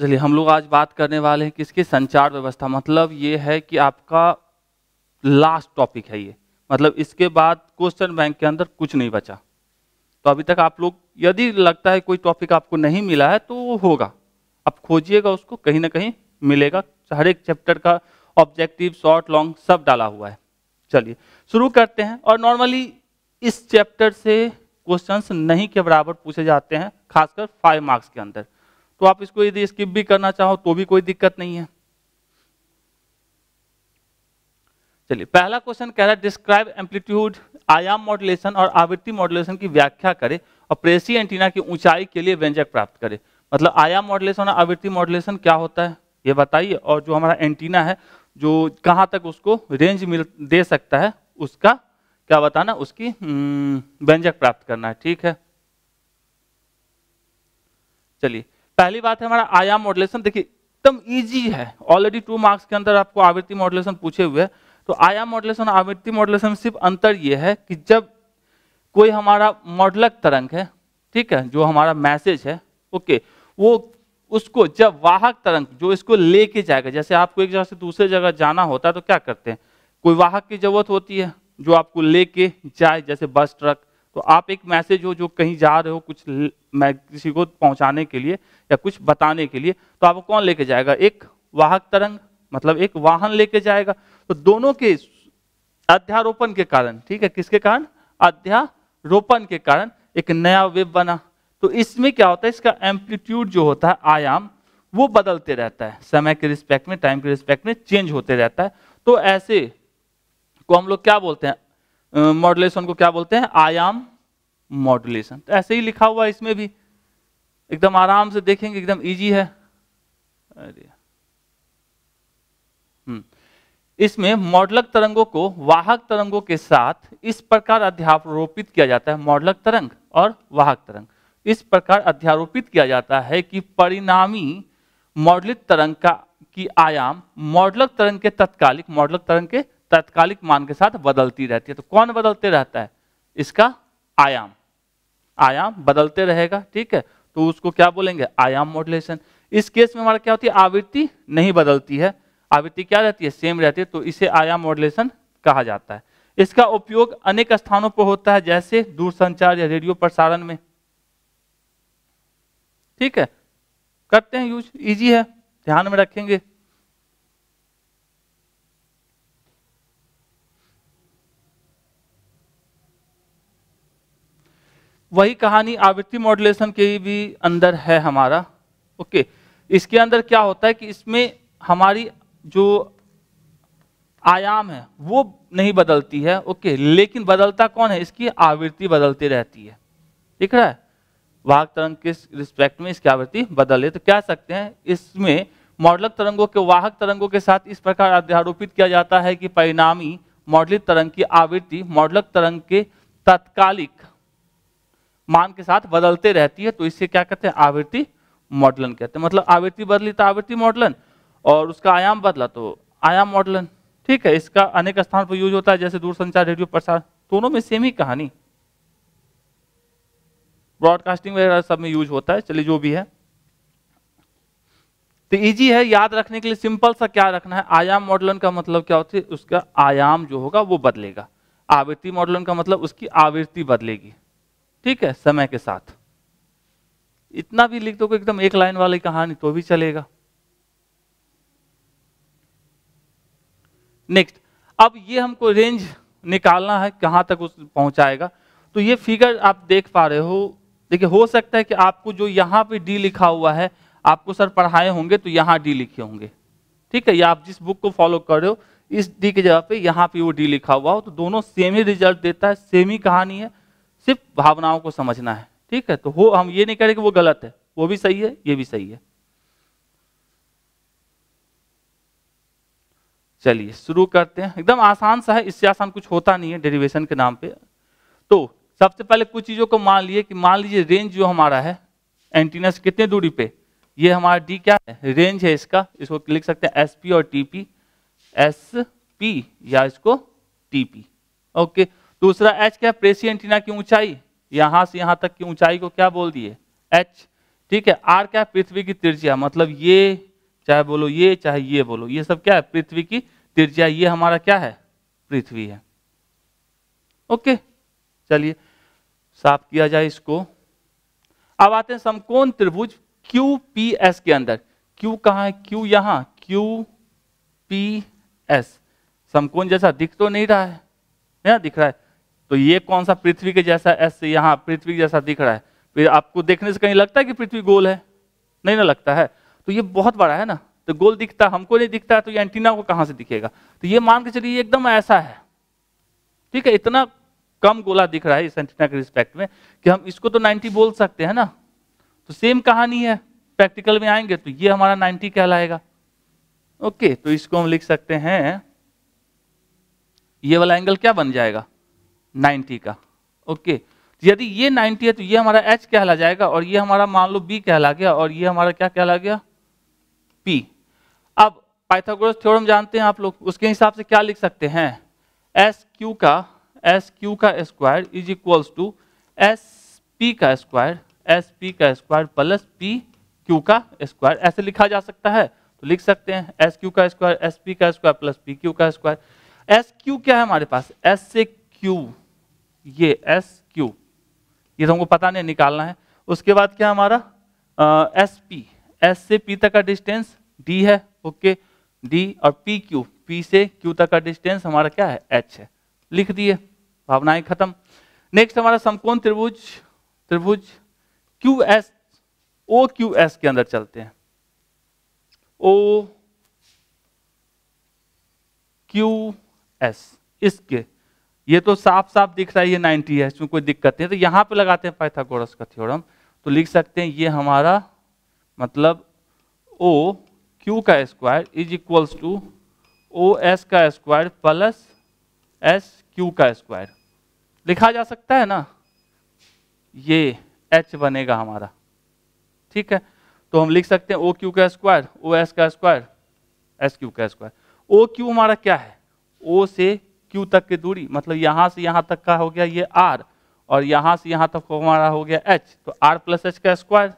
चलिए हम लोग आज बात करने वाले हैं किसकी संचार व्यवस्था मतलब ये है कि आपका लास्ट टॉपिक है ये मतलब इसके बाद क्वेश्चन बैंक के अंदर कुछ नहीं बचा तो अभी तक आप लोग यदि लगता है कोई टॉपिक आपको नहीं मिला है तो वो होगा आप खोजिएगा उसको कहीं ना कहीं मिलेगा हर एक चैप्टर का ऑब्जेक्टिव शॉर्ट लॉन्ग सब डाला हुआ है चलिए शुरू करते हैं और नॉर्मली इस चैप्टर से क्वेश्चंस नहीं के बराबर पूछे जाते हैं खासकर फाइव मार्क्स के अंदर तो आप इसको यदि स्किप भी करना चाहो तो भी कोई दिक्कत नहीं है चलिए पहला क्वेश्चन कह रहा है डिस्क्राइब एम्पलीट्यूड आयाम मॉडुलेशन और आवृत्ति मॉडुलेशन की व्याख्या करें और प्रेसी एंटीना की ऊंचाई के लिए व्यंजक प्राप्त करें मतलब आयाम मॉडुलेशन और आवृत्ति मॉडुलेशन क्या होता है ये बताइए और जो हमारा एंटीना है जो कहाँ तक उसको रेंज मिल दे सकता है उसका क्या बताना उसकी हम्म, व्यंजक प्राप्त करना है ठीक है चलिए पहली बात है हमारा आयाम मॉडुलेशन देखिए एकदम ईजी है ऑलरेडी टू मार्क्स के अंदर आपको आवृत्ति मॉडुलेशन पूछे हुए हैं तो आयाम मॉडुलेशन आवृत्ति मॉडुलेशन सिर्फ अंतर यह है कि जब कोई हमारा मॉडलक तरंग है ठीक है जो हमारा मैसेज है ओके वो उसको जब वाहक तरंग जो इसको लेके जाएगा जैसे आपको एक जगह से दूसरे जगह जाना होता है तो क्या करते हैं कोई वाहक की जरूरत होती है जो आपको लेके जाए जैसे बस ट्रक तो आप एक मैसेज हो जो कहीं जा रहे हो कुछ मैं किसी को पहुंचाने के लिए या कुछ बताने के लिए तो आपको कौन लेके जाएगा एक वाहक तरंग मतलब एक वाहन लेके जाएगा तो दोनों के अध्यारोपण के कारण ठीक है किसके कारण अध्यारोपण के कारण एक नया वेब बना तो इसमें क्या होता है इसका एम्पलीट्यूड जो होता है आयाम वो बदलते रहता है समय के रिस्पेक्ट में टाइम के रिस्पेक्ट में चेंज होते रहता है तो ऐसे को हम लोग क्या बोलते हैं मॉडुलेशन को क्या बोलते हैं आयाम मॉडुलेशन तो ऐसे ही लिखा हुआ इसमें भी एकदम आराम से देखेंगे एकदम इजी है अरे हम्म। इसमें मॉडलक तरंगों को वाहक तरंगों के साथ इस प्रकार अध्यारोपित किया जाता है मॉडलक तरंग और वाहक तरंग इस प्रकार अध्यारोपित किया जाता है कि परिणामी मॉडलित तरंग का की आयाम मॉडलक तरंग के तत्कालिक मॉडलक तरंग के तात्कालिक मान के साथ बदलती रहती है तो कौन बदलते रहता है इसका आयाम आयाम बदलते रहेगा ठीक है तो उसको क्या बोलेंगे आयाम मॉडुलेशन इस केस में हमारा क्या होती है आवृत्ति नहीं बदलती है आवृत्ति क्या रहती है सेम रहती है तो इसे आयाम मॉडुलेशन कहा जाता है इसका उपयोग अनेक स्थानों पर होता है जैसे दूरसंचार या रेडियो प्रसारण में ठीक है करते हैं यूज इजी है ध्यान में रखेंगे वही कहानी आवृत्ति मॉड्यूलेशन के भी अंदर है हमारा ओके इसके अंदर क्या होता है कि इसमें हमारी जो आयाम है वो नहीं बदलती है ओके लेकिन बदलता कौन है इसकी आवृत्ति बदलती रहती है ठीक है वाहक तरंग के रिस्पेक्ट में इसकी आवृत्ति बदल है तो क्या सकते हैं इसमें मॉडलक तरंगों के वाहक तरंगों के साथ इस प्रकार अध्यारोपित किया जाता है कि परिणामी मॉडलित तरंग की आवृत्ति मॉडलक तरंग के तत्कालिक मान के साथ बदलते रहती है तो इसे क्या कहते हैं आवृत्ति मॉडलन कहते हैं मतलब आवृत्ति बदली तो आवृत्ति मॉडलन और उसका आयाम बदला तो आयाम मॉडलन ठीक है इसका अनेक स्थान पर यूज होता है जैसे दूरसंचार रेडियो प्रसार दोनों में सेम ही कहानी ब्रॉडकास्टिंग वगैरह सब में यूज होता है चलिए जो भी है तो इजी है याद रखने के लिए सिंपल सा क्या रखना है आयाम मॉडलन का मतलब क्या होता है उसका आयाम जो होगा वो बदलेगा आवृत्ति मॉडलन का मतलब उसकी आवृत्ति बदलेगी ठीक है समय के साथ इतना भी लिख दो तो एकदम एक लाइन वाली कहानी तो भी चलेगा नेक्स्ट अब ये हमको रेंज निकालना है कहां तक उस पहुंचाएगा तो ये फिगर आप देख पा रहे हो देखिए हो सकता है कि आपको जो यहां पे डी लिखा हुआ है आपको सर पढ़ाए होंगे तो यहां डी लिखे होंगे ठीक है या आप जिस बुक को फॉलो कर रहे हो इस डी के जगह पे यहां पे वो डी लिखा हुआ हो तो दोनों सेम ही रिजल्ट देता है सेम ही कहानी है सिर्फ भावनाओं को समझना है ठीक है तो हो हम ये नहीं कह रहे कि वो गलत है वो भी सही है ये भी सही है चलिए शुरू करते हैं एकदम आसान सा है इससे आसान कुछ होता नहीं है डेरिवेशन के नाम पे तो सबसे पहले कुछ चीजों को मान लिए कि मान लीजिए रेंज जो हमारा है एंटीनस कितने दूरी पे ये हमारा डी क्या है रेंज है इसका इसको लिख सकते हैं एस और टीपी एस पी या इसको टीपी ओके okay. दूसरा एच क्या प्रेसी एंटीना की ऊंचाई यहां से यहां तक की ऊंचाई को क्या बोल दिए एच ठीक है आर क्या पृथ्वी की त्रिज्या मतलब ये चाहे बोलो ये चाहे ये बोलो ये सब क्या है पृथ्वी की त्रिज्या ये हमारा क्या है पृथ्वी है ओके चलिए साफ किया जाए इसको अब आते हैं समकोण त्रिभुज क्यू पी एस के अंदर क्यू कहा है क्यू यहां क्यू पी एस समकोण जैसा दिख तो नहीं रहा है दिख रहा है तो ये कौन सा पृथ्वी के जैसा ऐसे यहाँ पृथ्वी जैसा दिख रहा है फिर आपको देखने से कहीं लगता है कि पृथ्वी गोल है नहीं ना लगता है तो ये बहुत बड़ा है ना तो गोल दिखता हमको नहीं दिखता है तो ये एंटीना को कहाँ से दिखेगा तो ये मान के चलिए एकदम ऐसा है ठीक है इतना कम गोला दिख रहा है इस एंटीना के रिस्पेक्ट में कि हम इसको तो नाइन्टी बोल सकते हैं ना तो सेम कहानी है प्रैक्टिकल में आएंगे तो ये हमारा नाइन्टी कहलाएगा ओके तो इसको हम लिख सकते हैं ये वाला एंगल क्या बन जाएगा 90 का ओके यदि ये 90 है तो ये हमारा H कहला जाएगा और ये हमारा मान लो B कहला गया और ये हमारा क्या कहला गया P अब पाइथागोरस थ्योरम जानते हैं आप लोग उसके हिसाब से क्या लिख सकते हैं एस क्यू का एस क्यू का square is equals to S P का स्क्वायर एस पी का स्क्वायर प्लस पी क्यू का स्क्वायर ऐसे लिखा जा सकता है तो लिख सकते हैं एस क्यू का स्क्वायर एस पी का स्क्वायर प्लस पी क्यू का स्क्वायर एस क्यू क्या है हमारे पास एस से क्यू ये एस क्यू ये तो हमको पता नहीं निकालना है उसके बाद क्या हमारा एस पी एस से पी तक का डिस्टेंस डी है ओके डी और पी क्यू पी से क्यू तक का डिस्टेंस हमारा क्या है एच है लिख दिए भावनाएं खत्म नेक्स्ट हमारा समकोण त्रिभुज त्रिभुज Q S O Q S के अंदर चलते हैं ओ क्यू एस इसके ये तो साफ साफ दिख रहा है ये 90 है इसमें कोई दिक्कत नहीं तो यहाँ पे लगाते हैं पाइथागोरस का थ्योरम तो लिख सकते हैं ये हमारा मतलब ओ क्यू का square is equals to O S का स्क्वायर प्लस एस क्यू का स्क्वायर लिखा जा सकता है ना ये एच बनेगा हमारा ठीक है तो हम लिख सकते हैं ओ क्यू का स्क्वायर ओ एस का स्क्वायर एस क्यू का स्क्वायर ओ क्यू हमारा क्या है ओ से क्यू तक की दूरी मतलब यहाँ से यहाँ तक का हो गया ये आर और यहाँ से यहाँ तक हमारा हो गया एच तो आर प्लस एच का स्क्वायर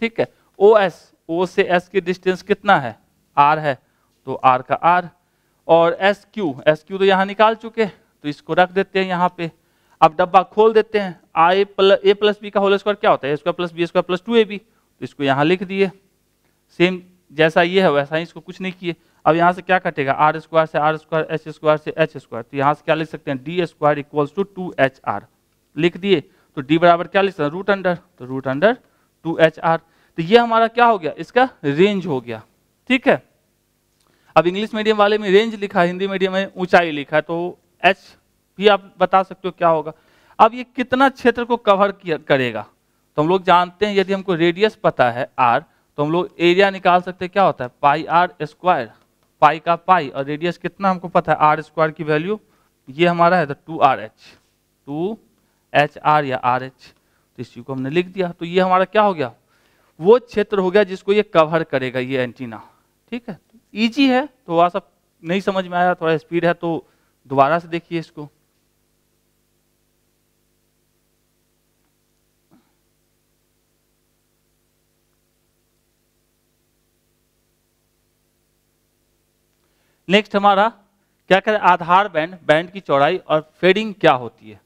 ठीक है ओ एस ओ से एस की डिस्टेंस कितना है आर है तो आर का आर और एस क्यू एस क्यू तो यहाँ निकाल चुके तो इसको रख देते हैं यहाँ पे अब डब्बा खोल देते हैं ए प्ल ए प्लस बी का होल स्क्वायर क्या होता है square plus B square plus two A B तो इसको यहाँ लिख दिए सेम जैसा ये है वैसा ही इसको कुछ नहीं किए अब यहाँ से क्या कटेगा आर स्क्वायर से आर स्क्वायर एच स्क्वायर से एच स्क्वायर तो यहाँ से क्या लिख सकते हैं D square equals to two H R लिख दिए तो डी बराबर क्या लिख सकते हैं रूट अंडर तो root under two H R तो ये हमारा क्या हो गया इसका रेंज हो गया ठीक है अब इंग्लिश मीडियम वाले में रेंज लिखा हिंदी मीडियम में ऊंचाई लिखा है तो एच भी आप बता सकते हो क्या होगा अब ये कितना क्षेत्र को कवर करेगा तो हम लोग जानते हैं यदि हमको रेडियस पता है आर तो हम लोग एरिया निकाल सकते हैं क्या होता है पाई आर स्क्वायर पाई का पाई और रेडियस कितना हमको पता है आर स्क्वायर की वैल्यू ये हमारा है तो two R H two H R या आर एच तो इसी को हमने लिख दिया तो ये हमारा क्या हो गया वो क्षेत्र हो गया जिसको ये कवर करेगा ये एंटीना ठीक है ईजी तो है थोड़ा सा नहीं समझ में आया थोड़ा स्पीड है तो दोबारा से देखिए इसको नेक्स्ट हमारा क्या करें आधार बैंड बैंड की चौड़ाई और फेडिंग क्या होती है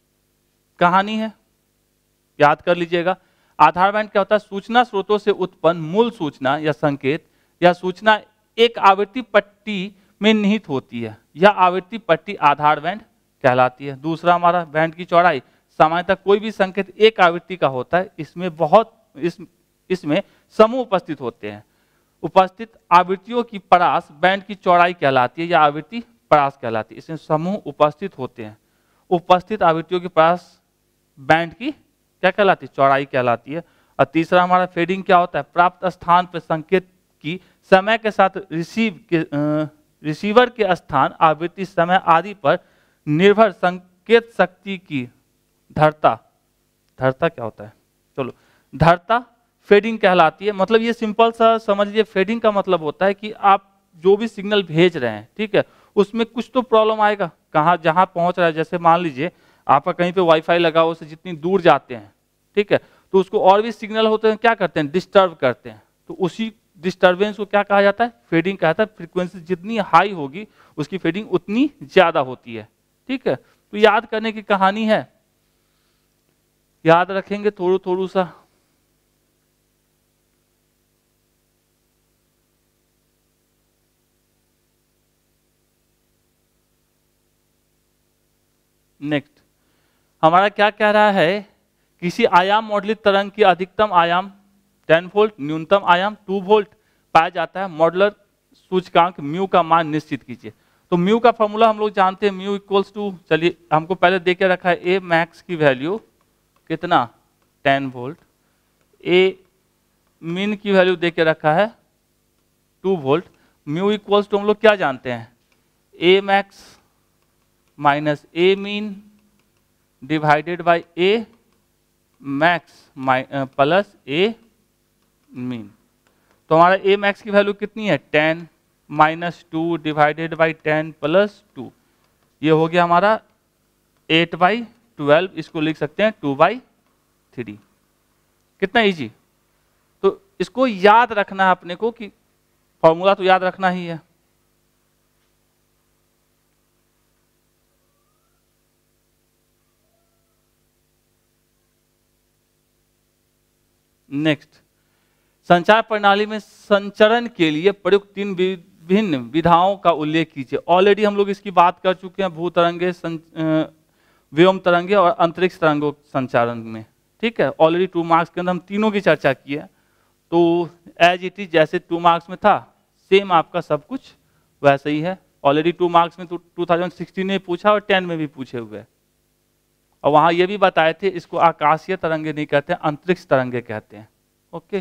कहानी है याद कर लीजिएगा आधार बैंड क्या होता है सूचना स्रोतों से उत्पन्न मूल सूचना या संकेत या सूचना एक आवृत्ति पट्टी में निहित होती है यह आवृत्ति पट्टी आधार बैंड कहलाती है दूसरा हमारा बैंड की चौड़ाई सामान्यतः कोई भी संकेत एक आवृत्ति का होता है इसमें बहुत इस इसमें समूह उपस्थित होते हैं उपस्थित आवृत्तियों की परास बैंड की चौड़ाई कहलाती है या आवृत्ति परास कहलाती है इसमें समूह उपस्थित होते हैं उपस्थित आवृत्तियों की परास बैंड की क्या कहलाती है चौड़ाई कहलाती है और तीसरा हमारा फेडिंग क्या होता है प्राप्त स्थान पर संकेत की समय के साथ रिसीव के रिसीवर के स्थान आवृत्ति समय आदि पर निर्भर संकेत शक्ति की धरता धरता क्या होता है चलो धरता फेडिंग कहलाती है मतलब ये सिंपल सा समझिए फेडिंग का मतलब होता है कि आप जो भी सिग्नल भेज रहे हैं ठीक है उसमें कुछ तो प्रॉब्लम आएगा कहाँ जहाँ पहुँच रहा है जैसे मान लीजिए आपका कहीं पे वाईफाई लगा हो से जितनी दूर जाते हैं ठीक है तो उसको और भी सिग्नल होते हैं क्या करते हैं डिस्टर्ब करते हैं तो उसी डिस्टर्बेंस को क्या कहा जाता है फेडिंग कहा जाता है फ्रिक्वेंसी जितनी हाई होगी उसकी फेडिंग उतनी ज़्यादा होती है ठीक है तो याद करने की कहानी है याद रखेंगे थोड़ा थोड़ा सा नेक्स्ट हमारा क्या कह रहा है किसी आयाम मॉडलित तरंग की अधिकतम आयाम 10 वोल्ट न्यूनतम आयाम 2 वोल्ट पाया जाता है मॉडलर सूचकांक म्यू का मान निश्चित कीजिए तो म्यू का फॉर्मूला हम लोग जानते हैं म्यू इक्वल्स टू चलिए हमको पहले दे के रखा है ए मैक्स की वैल्यू कितना 10 वोल्ट ए मीन की वैल्यू दे के रखा है 2 वोल्ट म्यू इक्वल्स टू हम लोग क्या जानते हैं A max minus A mean divided by A max plus A mean तो हमारा ए मैक्स की वैल्यू कितनी है ten minus two divided by ten plus two ये हो गया हमारा एट बाई ट्वेल्व इसको लिख सकते हैं टू बाई थ्री कितना इजी तो इसको याद रखना है अपने को कि फॉर्मूला तो याद रखना ही है नेक्स्ट संचार प्रणाली में संचरण के लिए प्रयुक्त तीन विभिन्न विधाओं का उल्लेख कीजिए ऑलरेडी हम लोग इसकी बात कर चुके हैं भू तरंगे व्योम तरंगे और अंतरिक्ष तरंगों संचारण में ठीक है ऑलरेडी टू मार्क्स के अंदर हम तीनों की चर्चा की है तो एज इट इज जैसे टू मार्क्स में था सेम आपका सब कुछ वैसे ही है ऑलरेडी टू मार्क्स में तो सिक्सटीन में पूछा और टेन में भी पूछे हुए हैं और वहाँ ये भी बताए थे इसको आकाशीय तरंगे नहीं कहते अंतरिक्ष तरंगे कहते हैं okay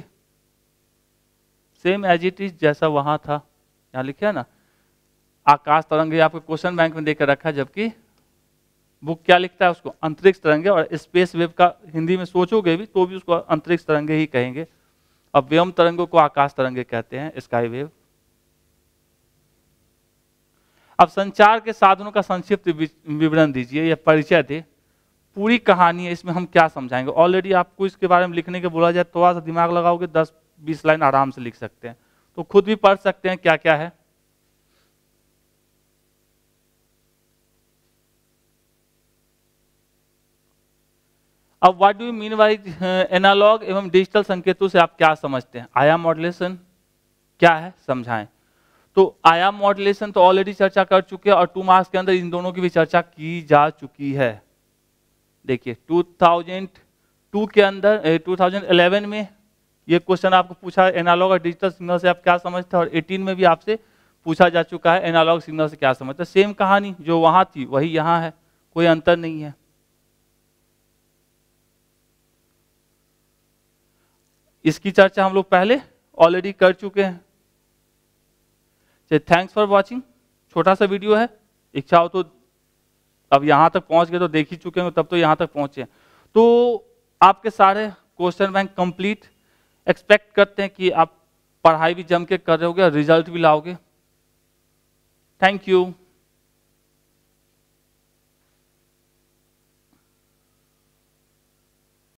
same as it is जैसा वहाँ था यहाँ लिखे है ना आकाश तरंगे आपको क्वेश्चन बैंक में देकर रखा जबकि बुक क्या लिखता है उसको अंतरिक्ष तरंगे और स्पेस वेव का हिंदी में सोचोगे भी तो भी उसको अंतरिक्ष तरंगे ही कहेंगे अब व्योम तरंगों को आकाश तरंगे कहते हैं स्काई वेव अब संचार के साधनों का संक्षिप्त विवरण दीजिए यह परिचय थे पूरी कहानी है इसमें हम क्या समझाएंगे ऑलरेडी आपको इसके बारे में लिखने के बोला जाए थोड़ा सा दिमाग लगाओगे दस बीस लाइन आराम से लिख सकते हैं तो खुद भी पढ़ सकते हैं क्या क्या है अब what do mean by analog एवं डिजिटल संकेतों से आप क्या समझते हैं आया मॉडलेशन क्या है समझाएं तो आया मॉडलेशन तो ऑलरेडी चर्चा कर चुके हैं और टू मार्क्स के अंदर इन दोनों की भी चर्चा की जा चुकी है देखिए 2002 के अंदर 2011 में ये क्वेश्चन आपको पूछा एनालॉग और डिजिटल सिग्नल से आप क्या समझते हैं और 18 में भी आपसे पूछा जा चुका है एनालॉग सिग्नल से क्या समझते हैं सेम कहानी जो वहाँ थी वही यहाँ है कोई अंतर नहीं है इसकी चर्चा हम लोग पहले ऑलरेडी कर चुके हैं चलिए थैंक्स फॉर वॉचिंग छोटा सा वीडियो है इच्छा हो तो अब यहां तक पहुंच गए तो देख ही चुके हैं तब तो यहां तक पहुंचे तो आपके सारे क्वेश्चन बैंक कंप्लीट एक्सपेक्ट करते हैं कि आप पढ़ाई भी जम के कर रहे हो रिजल्ट भी लाओगे थैंक यू